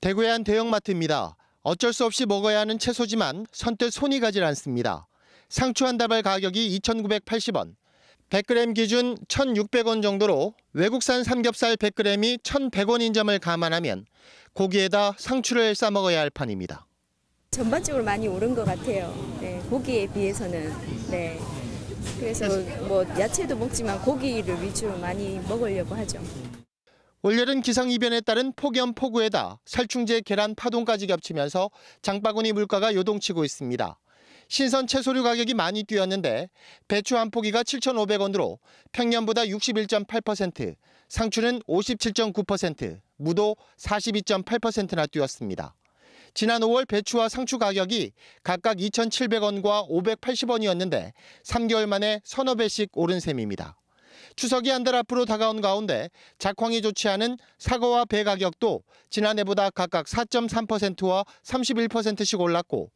대구의 한 대형마트입니다. 어쩔 수 없이 먹어야 하는 채소지만 선뜻 손이 가질 않습니다. 상추 한 다발 가격이 2,980원, 100g 기준 1,600원 정도로 외국산 삼겹살 100g이 1,100원인 점을 감안하면 고기에다 상추를 싸 먹어야 할 판입니다. 전반적으로 많이 오른 것 같아요. 네, 고기에 비해서는. 네. 그래서 뭐 야채도 먹지만 고기를 위주로 많이 먹으려고 하죠. 올여름 기상이변에 따른 폭염 폭우에다 살충제 계란 파동까지 겹치면서 장바구니 물가가 요동치고 있습니다. 신선 채소류 가격이 많이 뛰었는데 배추 한 포기가 7,500원으로 평년보다 61.8%, 상추는 57.9%, 무도 42.8%나 뛰었습니다. 지난 5월 배추와 상추 가격이 각각 2,700원과 580원이었는데 3개월 만에 서너 배씩 오른 셈입니다. 추석이 한 달 앞으로 다가온 가운데 작황이 좋지 않은 사과와 배 가격도 지난해보다 각각 4.3%와 31%씩 올랐고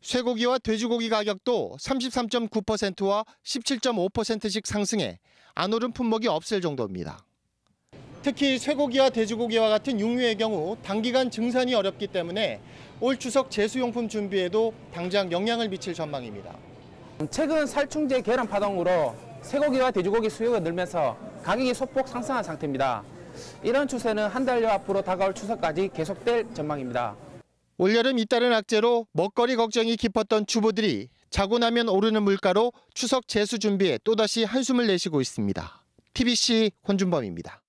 쇠고기와 돼지고기 가격도 33.9%와 17.5%씩 상승해 안 오른 품목이 없을 정도입니다. 특히 쇠고기와 돼지고기와 같은 육류의 경우 단기간 증산이 어렵기 때문에 올 추석 제수용품 준비에도 당장 영향을 미칠 전망입니다. 최근 살충제 계란 파동으로 쇠고기와 돼지고기 수요가 늘면서 가격이 소폭 상승한 상태입니다. 이런 추세는 한 달여 앞으로 다가올 추석까지 계속될 전망입니다. 올여름 잇따른 악재로 먹거리 걱정이 깊었던 주부들이 자고 나면 오르는 물가로 추석 재수 준비에 또다시 한숨을 내쉬고 있습니다. TBC 권준범입니다.